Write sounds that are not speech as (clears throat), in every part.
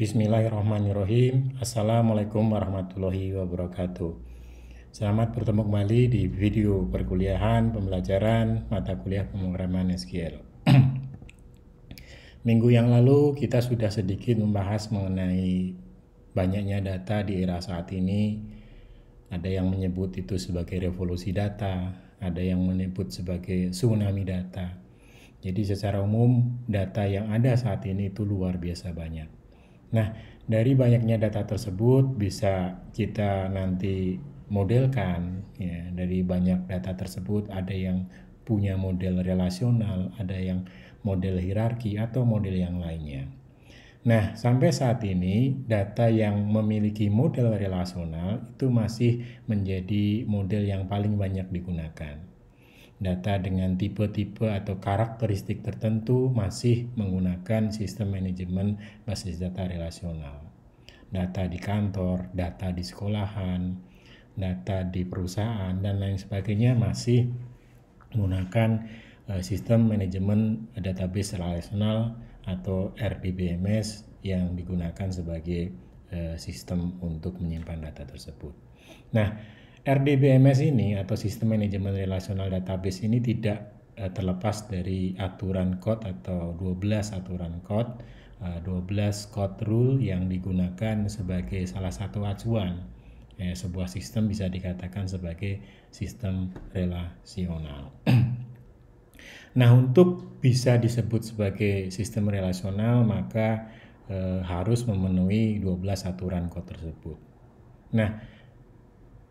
Bismillahirrahmanirrahim. Assalamualaikum warahmatullahi wabarakatuh. Selamat bertemu kembali di video perkuliahan pembelajaran mata kuliah pemrograman SQL. (clears throat) Minggu yang lalu kita sudah sedikit membahas mengenai banyaknya data di era saat ini. Ada yang menyebut itu sebagai revolusi data, ada yang menyebut sebagai tsunami data. Jadi secara umum data yang ada saat ini itu luar biasa banyak. Nah, dari banyaknya data tersebut bisa kita nanti modelkan ya. Dari banyak data tersebut ada yang punya model relasional, ada yang model hierarki atau model yang lainnya. Nah, sampai saat ini data yang memiliki model relasional itu masih menjadi model yang paling banyak digunakan data dengan tipe-tipe atau karakteristik tertentu masih menggunakan sistem manajemen basis data relasional. Data di kantor, data di sekolahan, data di perusahaan, dan lain sebagainya masih menggunakan eh, sistem manajemen database relasional atau RDBMS yang digunakan sebagai eh, sistem untuk menyimpan data tersebut. Nah, RDBMS ini atau sistem manajemen relasional database ini tidak uh, terlepas dari aturan code atau 12 aturan code uh, eh, 12 code rule yang digunakan sebagai salah satu acuan eh, sebuah sistem bisa dikatakan sebagai sistem relasional. (clears throat) nah, untuk bisa disebut sebagai sistem relasional maka eh, harus memenuhi 12 aturan code tersebut. Nah,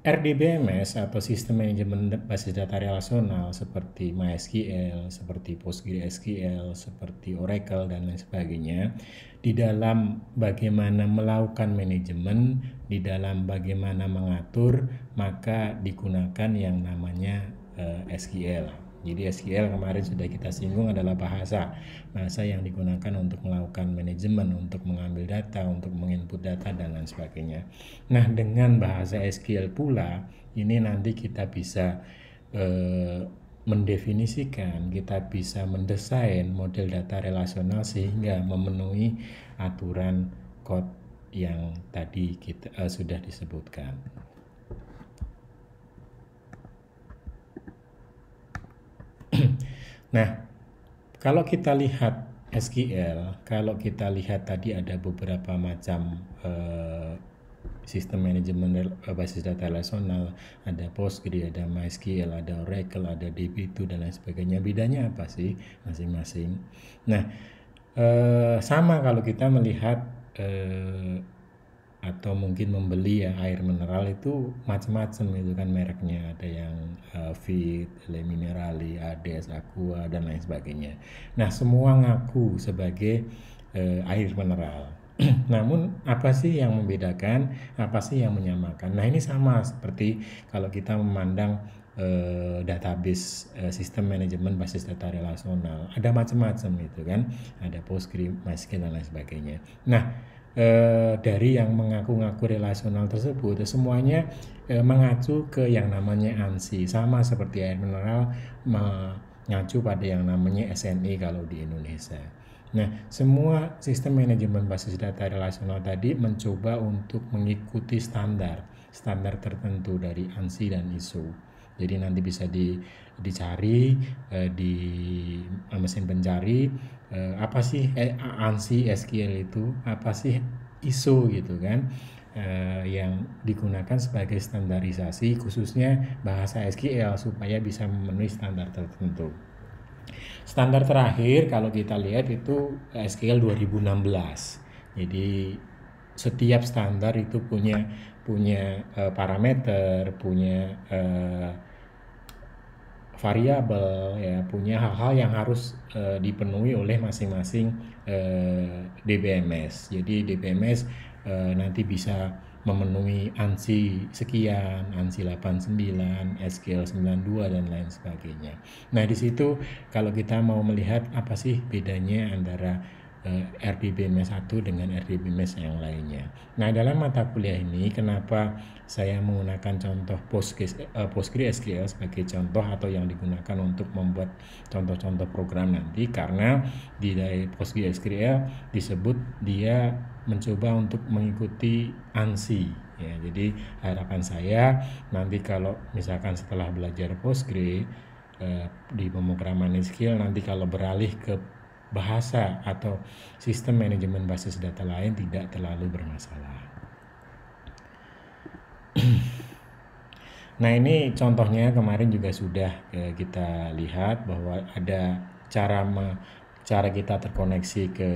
RDBMS atau Sistem Manajemen Basis Data Relasional seperti MySQL, seperti PostgreSQL, seperti Oracle dan lain sebagainya di dalam bagaimana melakukan manajemen, di dalam bagaimana mengatur, maka digunakan yang namanya uh, eh, SQL. Jadi SQL kemarin sudah kita singgung adalah bahasa bahasa yang digunakan untuk melakukan manajemen, untuk mengambil data, untuk menginput data dan lain sebagainya. Nah dengan bahasa SQL pula ini nanti kita bisa eh, mendefinisikan, kita bisa mendesain model data relasional sehingga memenuhi aturan code yang tadi kita eh, sudah disebutkan. Nah, kalau kita lihat SQL, kalau kita lihat tadi ada beberapa macam uh, sistem manajemen eh, basis data relasional, ada Postgre, ada MySQL, ada Oracle, ada DB2 dan lain sebagainya. Bedanya apa sih masing-masing? Nah, uh, sama kalau kita melihat uh, atau mungkin membeli ya air mineral itu macam-macam itu kan mereknya ada yang fit, Le Minerali, Ades, Aqua dan lain sebagainya. Nah, semua ngaku sebagai uh, air mineral. (clears throat) Namun apa sih yang membedakan? Apa sih yang menyamakan? Nah, ini sama seperti kalau kita memandang uh, database uh, sistem manajemen basis data relasional. Ada macam-macam itu kan. Ada PostgreSQL, MySQL dan lain sebagainya. Nah, eh, dari yang mengaku-ngaku relasional tersebut semuanya eh, mengacu ke yang namanya ANSI sama seperti air mineral mengacu pada yang namanya SNI kalau di Indonesia. Nah, semua sistem manajemen basis data relasional tadi mencoba untuk mengikuti standar standar tertentu dari ANSI dan ISO. Jadi nanti bisa di dicari uh, di mesin pencari uh, apa sih eh, ANSI SQL itu apa sih ISO gitu kan uh, yang digunakan sebagai standarisasi khususnya bahasa SQL supaya bisa memenuhi standar tertentu. Standar terakhir kalau kita lihat itu SQL 2016. Jadi setiap standar itu punya punya uh, parameter, punya uh, variabel ya punya hal-hal yang harus uh, dipenuhi oleh masing-masing uh, eh, DBMS. Jadi DBMS uh, eh, nanti bisa memenuhi ANSI sekian, ANSI 89, SQL 92 dan lain sebagainya. Nah, di situ kalau kita mau melihat apa sih bedanya antara Eh, RDB MES 1 dengan RDB yang lainnya. Nah, dalam mata kuliah ini kenapa saya menggunakan contoh PostgreSQL eh, sebagai contoh atau yang digunakan untuk membuat contoh-contoh program nanti karena di PostgreSQL disebut dia mencoba untuk mengikuti ANSI ya. Jadi harapan saya nanti kalau misalkan setelah belajar Postgre eh, di pemrograman skill nanti kalau beralih ke bahasa atau sistem manajemen basis data lain tidak terlalu bermasalah. (clears throat) Nah ini contohnya kemarin juga sudah eh, kita lihat bahwa ada cara me, cara kita terkoneksi ke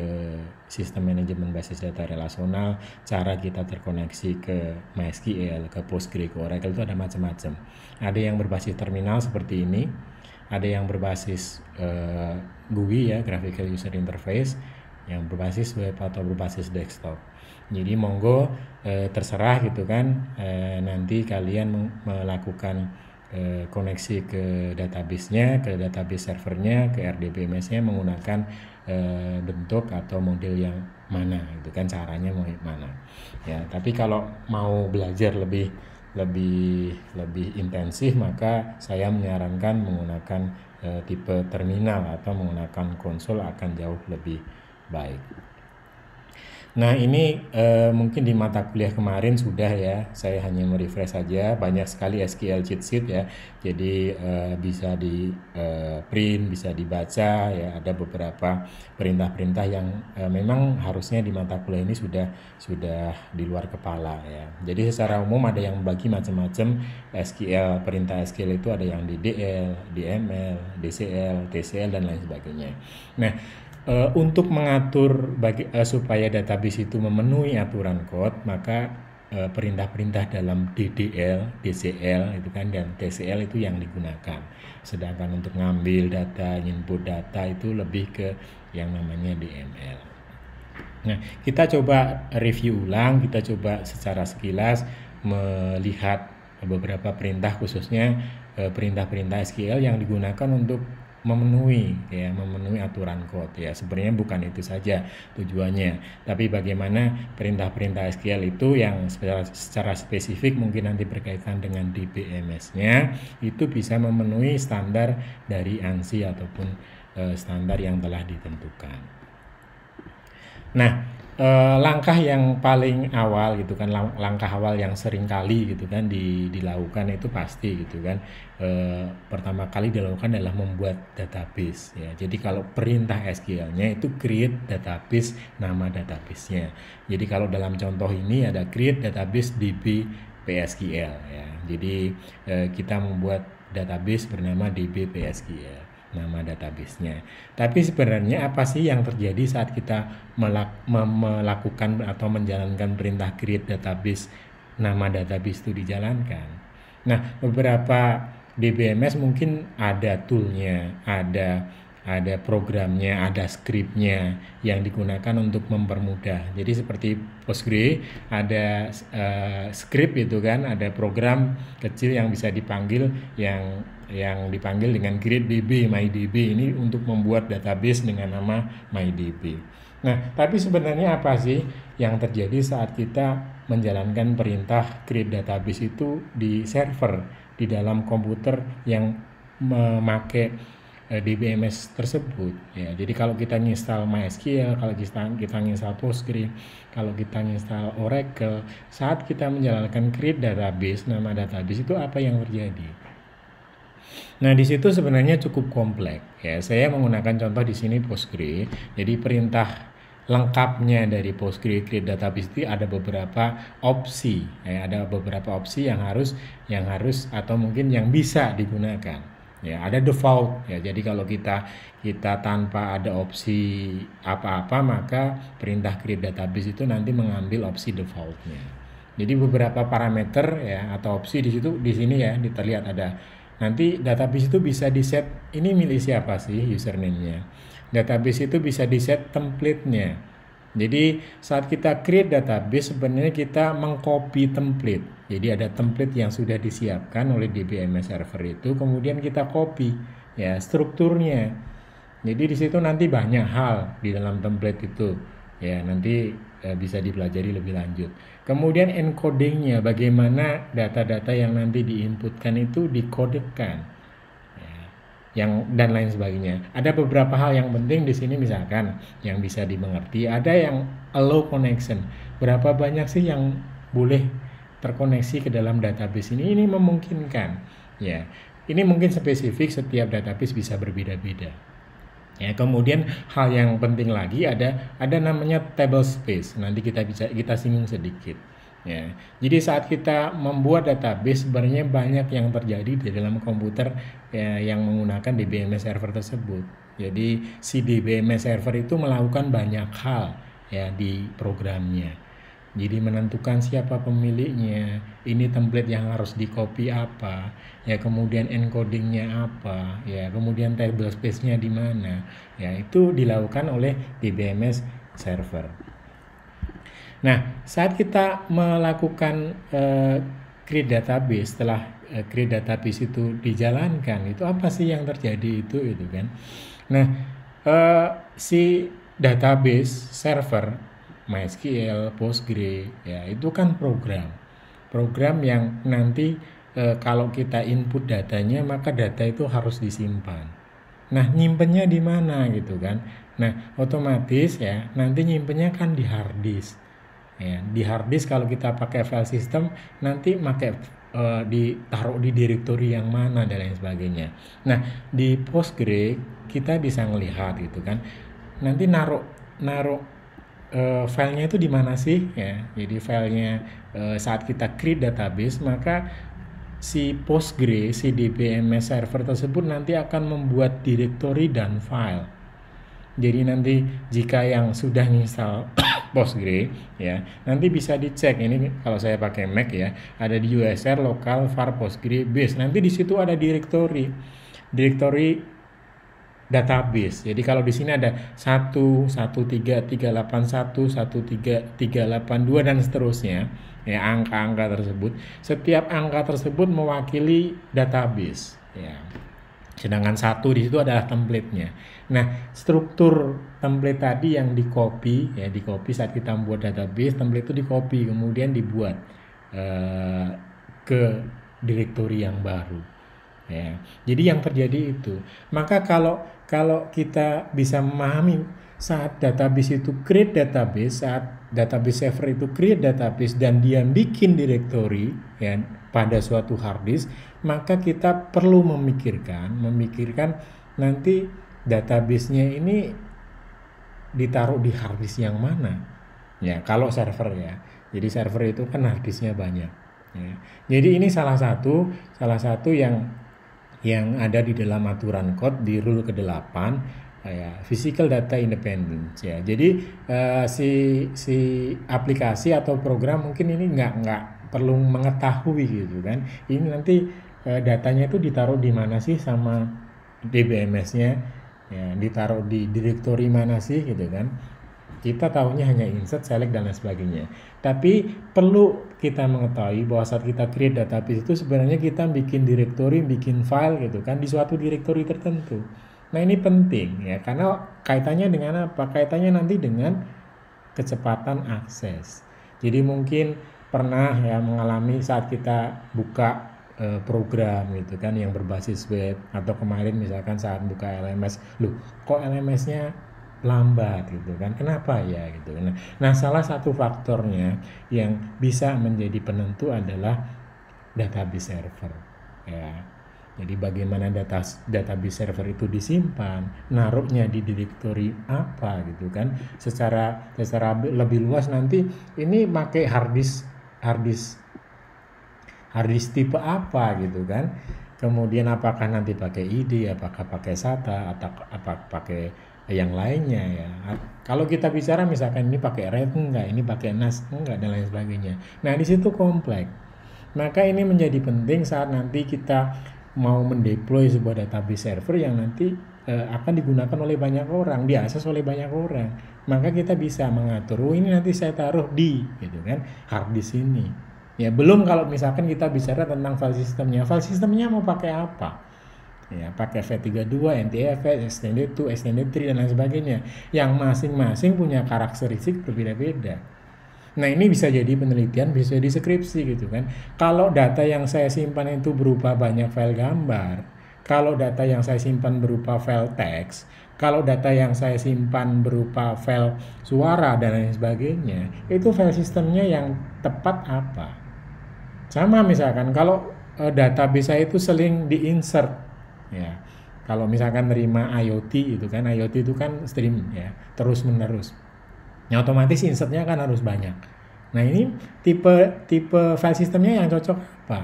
sistem manajemen basis data relasional, cara kita terkoneksi ke MySQL, ke PostgreSQL, ke Oracle itu ada macam-macam. Ada yang berbasis terminal seperti ini, ada yang berbasis uh, eh, GUI ya graphical user interface yang berbasis web atau berbasis desktop. Jadi monggo uh, terserah gitu kan uh, nanti kalian melakukan uh, koneksi ke database-nya, ke database servernya, ke RDBMS-nya menggunakan uh, bentuk atau model yang mana gitu kan caranya mau mana. Ya, tapi kalau mau belajar lebih lebih lebih intensif maka saya menyarankan menggunakan e, tipe terminal atau menggunakan konsol akan jauh lebih baik. Nah ini eh, mungkin di mata kuliah kemarin sudah ya, saya hanya merefresh saja. Banyak sekali SQL cheat sheet ya, jadi eh, bisa di eh, print, bisa dibaca ya. Ada beberapa perintah-perintah yang eh, memang harusnya di mata kuliah ini sudah sudah di luar kepala ya. Jadi secara umum ada yang bagi macam-macam SQL perintah SQL itu ada yang di DL, DML, DCL, TCL dan lain sebagainya. Nah uh, untuk mengatur bagi uh, supaya database itu memenuhi aturan code maka eh, perintah-perintah dalam DDL, DCL itu kan dan TCL itu yang digunakan. Sedangkan untuk ngambil data, input data itu lebih ke yang namanya DML. Nah, kita coba review ulang, kita coba secara sekilas melihat beberapa perintah khususnya perintah-perintah SQL yang digunakan untuk memenuhi ya memenuhi aturan code ya sebenarnya bukan itu saja tujuannya tapi bagaimana perintah-perintah SQL itu yang secara, secara spesifik mungkin nanti berkaitan dengan DBMS-nya itu bisa memenuhi standar dari ANSI ataupun uh, standar yang telah ditentukan. Nah, Eh, langkah yang paling awal gitu kan langkah awal yang sering kali gitu kan di, dilakukan itu pasti gitu kan e, pertama kali dilakukan adalah membuat database ya jadi kalau perintah SQL-nya itu create database nama database-nya jadi kalau dalam contoh ini ada create database db PSQL ya jadi e, kita membuat database bernama db PSQL nama databasenya. Tapi sebenarnya apa sih yang terjadi saat kita melakukan atau menjalankan perintah create database nama database itu dijalankan? Nah, beberapa DBMS mungkin ada toolnya, ada ada programnya, ada skripnya yang digunakan untuk mempermudah. Jadi seperti Postgre ada uh, eh, skrip itu kan, ada program kecil yang bisa dipanggil yang yang dipanggil dengan create DB MyDB ini untuk membuat database dengan nama MyDB. Nah, tapi sebenarnya apa sih yang terjadi saat kita menjalankan perintah create database itu di server di dalam komputer yang memakai eh, DBMS tersebut ya. Jadi kalau kita install MySQL, kalau kita kita install Postgres, kalau kita install Oracle, saat kita menjalankan create database, nama database itu apa yang terjadi? Nah, di situ sebenarnya cukup kompleks ya. Saya menggunakan contoh di sini Postgre. Jadi perintah lengkapnya dari create database itu ada beberapa opsi ya, ada beberapa opsi yang harus yang harus atau mungkin yang bisa digunakan ya ada default ya jadi kalau kita kita tanpa ada opsi apa-apa maka perintah create database itu nanti mengambil opsi defaultnya jadi beberapa parameter ya atau opsi di situ di sini ya terlihat ada Nanti database itu bisa di set ini milik siapa sih username-nya. Database itu bisa di set template-nya. Jadi saat kita create database sebenarnya kita mengcopy template. Jadi ada template yang sudah disiapkan oleh DBMS server itu kemudian kita copy ya strukturnya. Jadi di situ nanti banyak hal di dalam template itu. Ya, nanti eh, bisa dipelajari lebih lanjut. Kemudian encodingnya, bagaimana data-data yang nanti diinputkan itu dikodekan, ya, yang dan lain sebagainya. Ada beberapa hal yang penting di sini misalkan yang bisa dimengerti. Ada yang allow connection. Berapa banyak sih yang boleh terkoneksi ke dalam database ini? Ini memungkinkan, ya. Ini mungkin spesifik setiap database bisa berbeda-beda. Ya, kemudian hal yang penting lagi ada ada namanya table space. Nanti kita bisa kita singgung sedikit. Ya. Jadi saat kita membuat database sebenarnya banyak yang terjadi di dalam komputer ya, yang menggunakan DBMS server tersebut. Jadi si DBMS server itu melakukan banyak hal ya di programnya. Jadi menentukan siapa pemiliknya, ini template yang harus di copy apa, ya kemudian encodingnya apa, ya kemudian table space-nya di mana, ya itu dilakukan oleh DBMS server. Nah, saat kita melakukan uh, create database setelah uh, create database itu dijalankan, itu apa sih yang terjadi itu itu kan? Nah, uh, si database server MySQL, Postgre, ya itu kan program. Program yang nanti e, kalau kita input datanya maka data itu harus disimpan. Nah, nyimpennya di mana gitu kan? Nah, otomatis ya nanti nyimpennya kan di hard disk. Ya, di hard disk kalau kita pakai file system nanti pakai e, eh, ditaruh di direktori yang mana dan lain sebagainya. Nah, di Postgre kita bisa melihat gitu kan. Nanti naruh naruh uh, filenya itu di mana sih ya jadi filenya uh, saat kita create database maka si Postgre si DBMS server tersebut nanti akan membuat directory dan file jadi nanti jika yang sudah install (coughs) Postgre ya nanti bisa dicek ini kalau saya pakai Mac ya ada di USR local var Postgre base nanti di situ ada directory direktori database. Jadi kalau di sini ada 1, 1, 3, tiga 1, 3, dua dan seterusnya, ya angka-angka tersebut. Setiap angka tersebut mewakili database, ya. Sedangkan satu di situ adalah template-nya. Nah, struktur template tadi yang di copy, ya di copy saat kita membuat database, template itu di copy kemudian dibuat eh, ke direktori yang baru. Ya. Jadi yang terjadi itu. Maka kalau kalau kita bisa memahami saat database itu create database, saat database server itu create database dan dia bikin directory ya pada suatu hard disk, maka kita perlu memikirkan, memikirkan nanti database-nya ini ditaruh di hard disk yang mana. Ya, kalau server ya. Jadi server itu kan hard disknya banyak. Ya. Jadi ini salah satu salah satu yang yang ada di dalam aturan code di rule ke-8 ya physical data independence ya. Jadi uh, si si aplikasi atau program mungkin ini nggak nggak perlu mengetahui gitu kan. Ini nanti uh, datanya itu ditaruh di mana sih sama DBMS-nya ya ditaruh di direktori mana sih gitu kan kita tahunya hanya insert, select, dan lain sebagainya. Tapi perlu kita mengetahui bahwa saat kita create database itu sebenarnya kita bikin directory, bikin file gitu kan di suatu directory tertentu. Nah ini penting ya karena kaitannya dengan apa? Kaitannya nanti dengan kecepatan akses. Jadi mungkin pernah ya mengalami saat kita buka eh, program gitu kan yang berbasis web atau kemarin misalkan saat buka LMS, loh kok LMS-nya lambat gitu kan kenapa ya gitu kan? nah, nah salah satu faktornya yang bisa menjadi penentu adalah database server ya jadi bagaimana data database server itu disimpan, naruhnya di direktori apa gitu kan. Secara secara lebih luas nanti ini pakai hard disk hard disk tipe apa gitu kan. Kemudian apakah nanti pakai ID, apakah pakai SATA atau apa pakai yang lainnya ya. Kalau kita bicara misalkan ini pakai red enggak, ini pakai nas enggak dan lain sebagainya. Nah, di situ kompleks. Maka ini menjadi penting saat nanti kita mau mendeploy sebuah database server yang nanti uh, akan digunakan oleh banyak orang, diakses oleh banyak orang. Maka kita bisa mengatur, oh ini nanti saya taruh di gitu kan, hard di sini Ya, belum kalau misalkan kita bicara tentang file sistemnya. File sistemnya mau pakai apa? ya pakai V32, NTFS, STD2, STD3 dan lain sebagainya yang masing-masing punya karakteristik berbeda-beda. Nah ini bisa jadi penelitian, bisa jadi skripsi gitu kan. Kalau data yang saya simpan itu berupa banyak file gambar, kalau data yang saya simpan berupa file teks, kalau data yang saya simpan berupa file suara dan lain sebagainya, itu file sistemnya yang tepat apa? Sama misalkan kalau eh, data bisa itu seling diinsert ya kalau misalkan terima IoT itu kan IoT itu kan stream ya terus menerus nah otomatis insertnya kan harus banyak nah ini tipe tipe file sistemnya yang cocok apa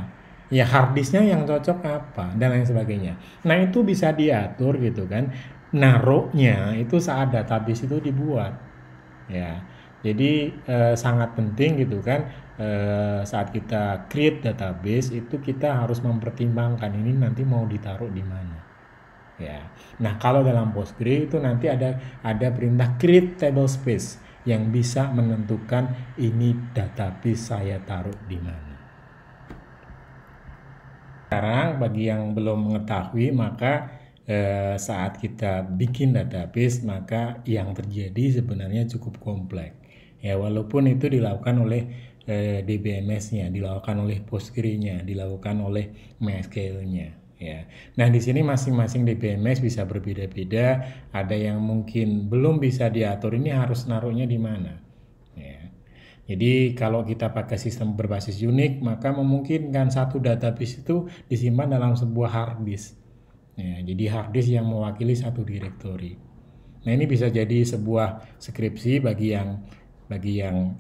ya harddisknya yang cocok apa dan lain sebagainya nah itu bisa diatur gitu kan naruhnya itu saat database itu dibuat ya jadi eh, sangat penting gitu kan Eh, saat kita create database itu kita harus mempertimbangkan ini nanti mau ditaruh di mana ya nah kalau dalam Postgre itu nanti ada ada perintah create table space yang bisa menentukan ini database saya taruh di mana sekarang bagi yang belum mengetahui maka eh, saat kita bikin database maka yang terjadi sebenarnya cukup kompleks ya walaupun itu dilakukan oleh eh, DBMS-nya, dilakukan oleh Postgre-nya, dilakukan oleh MySQL-nya ya. Nah, di sini masing-masing DBMS bisa berbeda-beda. Ada yang mungkin belum bisa diatur ini harus naruhnya di mana. Ya. Jadi kalau kita pakai sistem berbasis unik, maka memungkinkan satu database itu disimpan dalam sebuah hard disk. Ya, jadi hard disk yang mewakili satu direktori. Nah, ini bisa jadi sebuah skripsi bagi yang bagi yang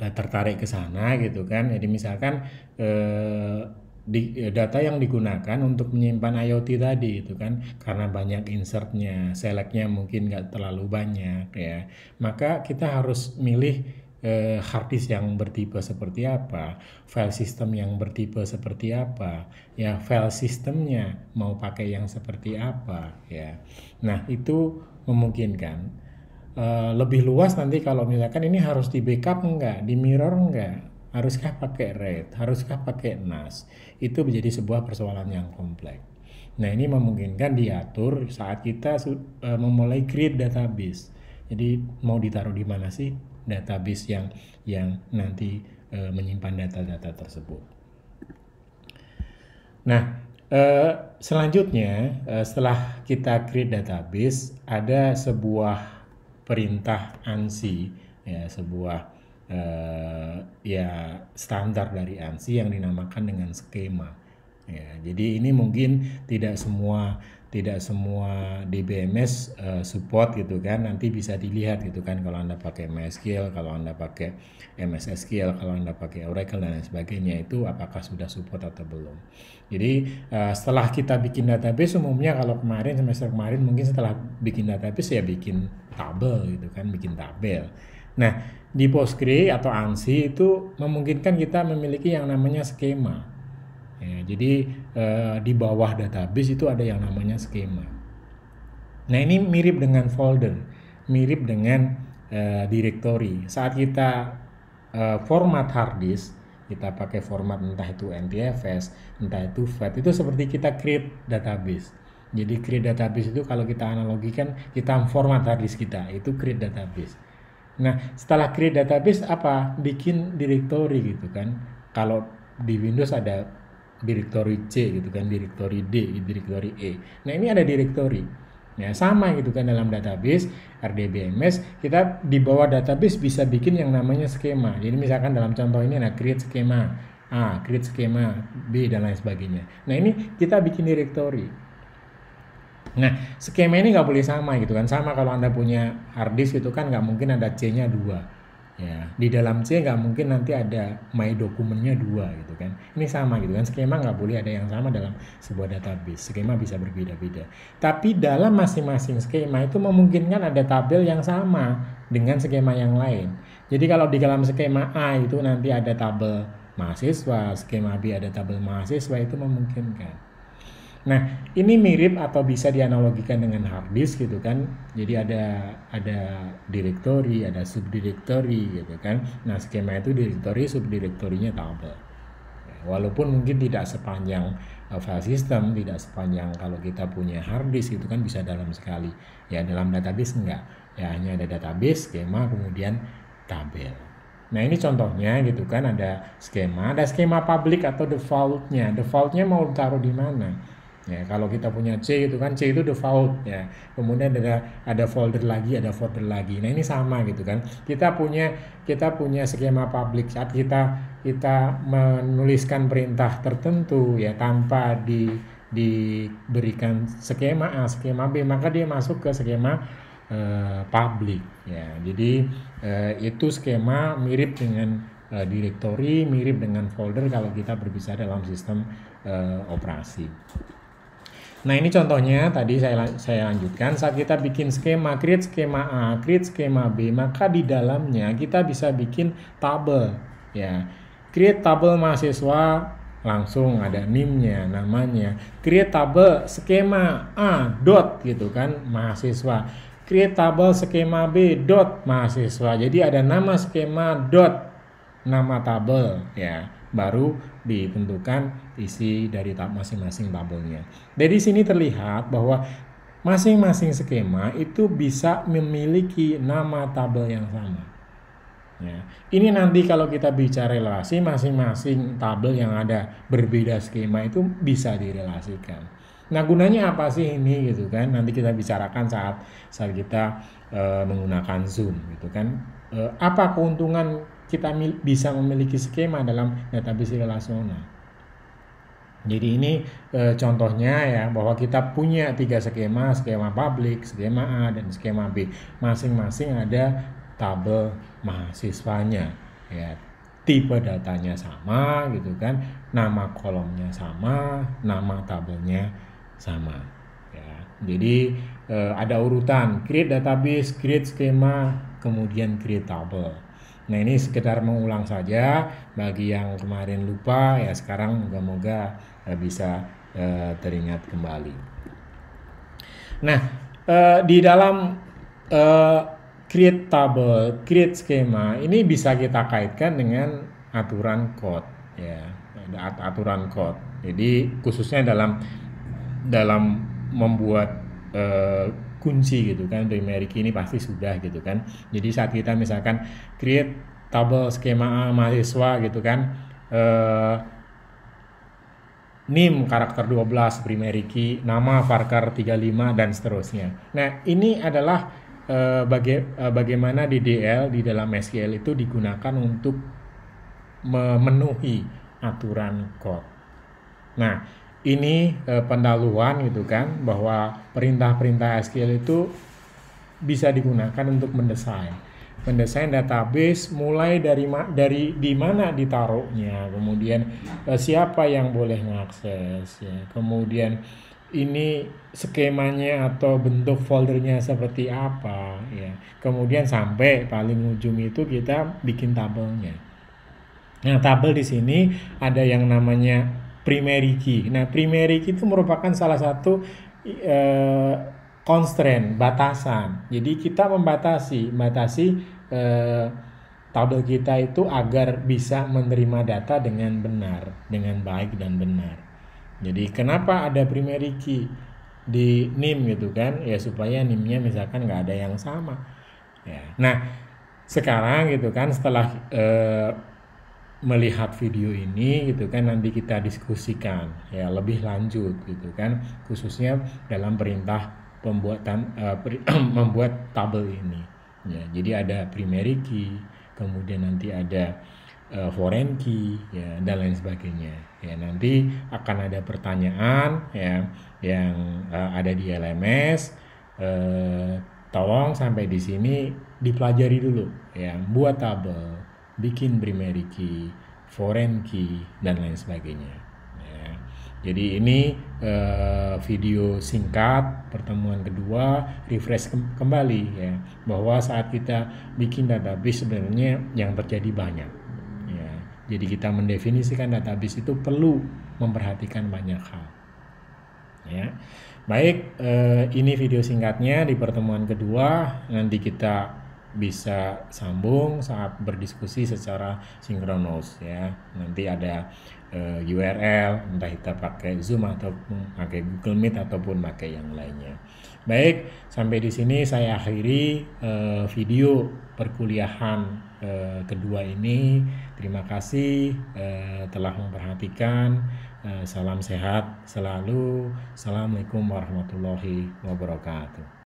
Eh, tertarik ke sana gitu kan jadi misalkan eh, di, eh, data yang digunakan untuk menyimpan IoT tadi itu kan karena banyak insertnya, selectnya mungkin nggak terlalu banyak ya. Maka kita harus milih eh, hard disk yang bertipe seperti apa, file system yang bertipe seperti apa, ya file systemnya mau pakai yang seperti apa ya. Nah itu memungkinkan Eh, lebih luas nanti kalau misalkan ini harus di backup enggak, di mirror enggak, haruskah pakai RAID, haruskah pakai NAS, itu menjadi sebuah persoalan yang kompleks. Nah ini memungkinkan diatur saat kita eh, memulai create database. Jadi mau ditaruh di mana sih database yang yang nanti e, menyimpan data-data tersebut. Nah e, selanjutnya setelah kita create database ada sebuah perintah ANSI ya sebuah eh, ya standar dari ANSI yang dinamakan dengan skema ya jadi ini mungkin tidak semua tidak semua DBMS uh, eh, support gitu kan nanti bisa dilihat gitu kan kalau anda pakai MySQL kalau anda pakai MS SQL kalau anda pakai Oracle dan lain sebagainya itu apakah sudah support atau belum jadi uh, setelah kita bikin database umumnya kalau kemarin semester kemarin mungkin setelah bikin database ya bikin tabel gitu kan bikin tabel nah di Postgre atau ANSI itu memungkinkan kita memiliki yang namanya skema ya, jadi Eh, di bawah database itu ada yang namanya skema. Nah ini mirip dengan folder, mirip dengan uh, directory. Saat kita uh, format hard disk, kita pakai format entah itu NTFS, entah itu FAT, itu seperti kita create database. Jadi create database itu kalau kita analogikan, kita format hard disk kita, itu create database. Nah, setelah create database apa? Bikin directory gitu kan. Kalau di Windows ada direktori C gitu kan, direktori D, direktori E. Nah ini ada direktori. Ya, sama gitu kan dalam database RDBMS kita di bawah database bisa bikin yang namanya skema. Jadi misalkan dalam contoh ini ada create skema A, create skema B dan lain sebagainya. Nah ini kita bikin direktori. Nah, skema ini nggak boleh sama gitu kan. Sama kalau Anda punya hard disk itu kan nggak mungkin ada C-nya dua ya di dalam C nggak mungkin nanti ada my dokumennya dua gitu kan ini sama gitu kan skema nggak boleh ada yang sama dalam sebuah database skema bisa berbeda-beda tapi dalam masing-masing skema itu memungkinkan ada tabel yang sama dengan skema yang lain jadi kalau di dalam skema A itu nanti ada tabel mahasiswa skema B ada tabel mahasiswa itu memungkinkan Nah, ini mirip atau bisa dianalogikan dengan hard disk gitu kan. Jadi ada ada direktori, ada subdirectory gitu kan. Nah, skema itu directory subdirectory-nya tabel. Nah, walaupun mungkin tidak sepanjang e, file system, tidak sepanjang kalau kita punya hard disk itu kan bisa dalam sekali. Ya, dalam database enggak. Ya, hanya ada database, skema, kemudian tabel. Nah ini contohnya gitu kan ada skema, ada skema public atau defaultnya. Defaultnya mau taruh di mana? Ya, kalau kita punya C itu kan C itu default ya. Kemudian ada ada folder lagi, ada folder lagi. Nah, ini sama gitu kan. Kita punya kita punya skema public saat kita kita menuliskan perintah tertentu ya tanpa di diberikan skema A, skema B, maka dia masuk ke skema uh, public ya. Jadi uh, itu skema mirip dengan eh, direktori, mirip dengan folder kalau kita berbicara dalam sistem operasi. Nah ini contohnya tadi saya, saya lanjutkan saat kita bikin skema create, skema A, create, skema B maka di dalamnya kita bisa bikin tabel ya. Create tabel mahasiswa langsung ada nimnya namanya create tabel skema A dot gitu kan mahasiswa create tabel skema B dot mahasiswa jadi ada nama skema dot nama tabel ya baru ditentukan isi dari masing-masing tabelnya. Dari sini terlihat bahwa masing-masing skema itu bisa memiliki nama tabel yang sama. Ya. Ini nanti kalau kita bicara relasi, masing-masing tabel yang ada berbeda skema itu bisa direlasikan. Nah gunanya apa sih ini gitu kan? Nanti kita bicarakan saat saat kita e, menggunakan Zoom gitu kan. E, apa keuntungan kita bisa memiliki skema dalam database relasional. Jadi ini e, contohnya ya bahwa kita punya tiga skema, skema publik, skema A dan skema B. Masing-masing ada tabel mahasiswanya. Ya, tipe datanya sama gitu kan, nama kolomnya sama, nama tabelnya sama. Ya, jadi e, ada urutan create database, create skema, kemudian create tabel Nah ini sekedar mengulang saja bagi yang kemarin lupa ya sekarang moga-moga eh, bisa eh, teringat kembali. Nah eh, di dalam create table, create schema ini bisa kita kaitkan dengan aturan code ya aturan code. Jadi khususnya dalam dalam membuat eh, kunci gitu kan untuk memiliki ini pasti sudah gitu kan jadi saat kita misalkan create tabel skema A mahasiswa gitu kan eh, NIM karakter 12 primary key, nama varkar 35 dan seterusnya. Nah, ini adalah eh, baga eh, bagaimana DDL di dalam SQL itu digunakan untuk memenuhi aturan code. Nah, ini e, pendahuluan gitu kan bahwa perintah-perintah SQL itu bisa digunakan untuk mendesain mendesain database mulai dari ma dari di mana ditaruhnya kemudian e, siapa yang boleh mengakses ya kemudian ini skemanya atau bentuk foldernya seperti apa ya kemudian sampai paling ujung itu kita bikin tabelnya nah tabel di sini ada yang namanya primary key. Nah, primary key itu merupakan salah satu eh, constraint, batasan. Jadi kita membatasi, membatasi eh, tabel kita itu agar bisa menerima data dengan benar, dengan baik dan benar. Jadi kenapa ada primary key di NIM gitu kan? Ya supaya NIM-nya misalkan nggak ada yang sama. Ya. Nah, sekarang gitu kan setelah eh, melihat video ini gitu kan nanti kita diskusikan ya lebih lanjut gitu kan khususnya dalam perintah pembuatan uh, per, (clears throat) membuat tabel ini ya jadi ada primary key kemudian nanti ada uh, foreign key ya dan lain sebagainya ya nanti akan ada pertanyaan ya yang uh, ada di LMS uh, tolong sampai di sini dipelajari dulu ya buat tabel bikin primary key, foreign key, dan lain sebagainya. Ya. Jadi ini uh, video singkat pertemuan kedua refresh kembali ya bahwa saat kita bikin database sebenarnya yang terjadi banyak. Ya. Jadi kita mendefinisikan database itu perlu memperhatikan banyak hal. Ya. Baik, eh, ini video singkatnya di pertemuan kedua. Nanti kita bisa sambung saat berdiskusi secara sinkronus ya. Nanti ada uh, eh, URL, entah kita pakai Zoom ataupun pakai Google Meet ataupun pakai yang lainnya. Baik, sampai di sini saya akhiri uh, video perkuliahan uh, kedua ini. Terima kasih uh, telah memperhatikan. uh, salam sehat selalu. Assalamualaikum warahmatullahi wabarakatuh.